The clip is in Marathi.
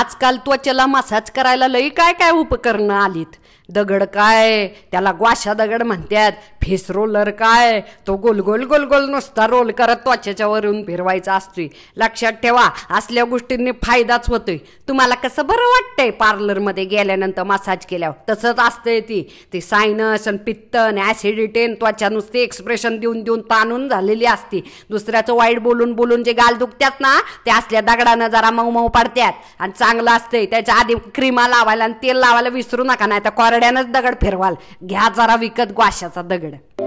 आजकाल त्वचेला मसाज करायला लई काय काय उपकरणं आलीत दगड काय त्याला ग्वाशा दगड म्हणतात फेस रोलर काय तो गोल गोल गोलगोल नुसता रोल करत त्वचेच्या वरून फिरवायचा असतोय लक्षात ठेवा असल्या गोष्टींनी फायदाच होतोय तुम्हाला कसं बरं वाटतंय पार्लरमध्ये गेल्यानंतर मसाज केल्यावर तसंच असतंय ती ते सायनस आणि पित्त आणि ॲसिडिटी त्वचा नुसती एक्सप्रेशन देऊन देऊन ताणून झालेली असती दुसऱ्याचं वाईट बोलून बोलून जे गाल दुखतात ना ते असल्या दगडानं जरा मऊ मऊ पाडतात आणि चांगलं असतंय त्याच्या आधी क्रीमा लावायला आणि तेल लावायला विसरू नका नाही तर कोरड्यानंच दगड फिरवाल घ्या जरा विकत ग्वाशाचा दगड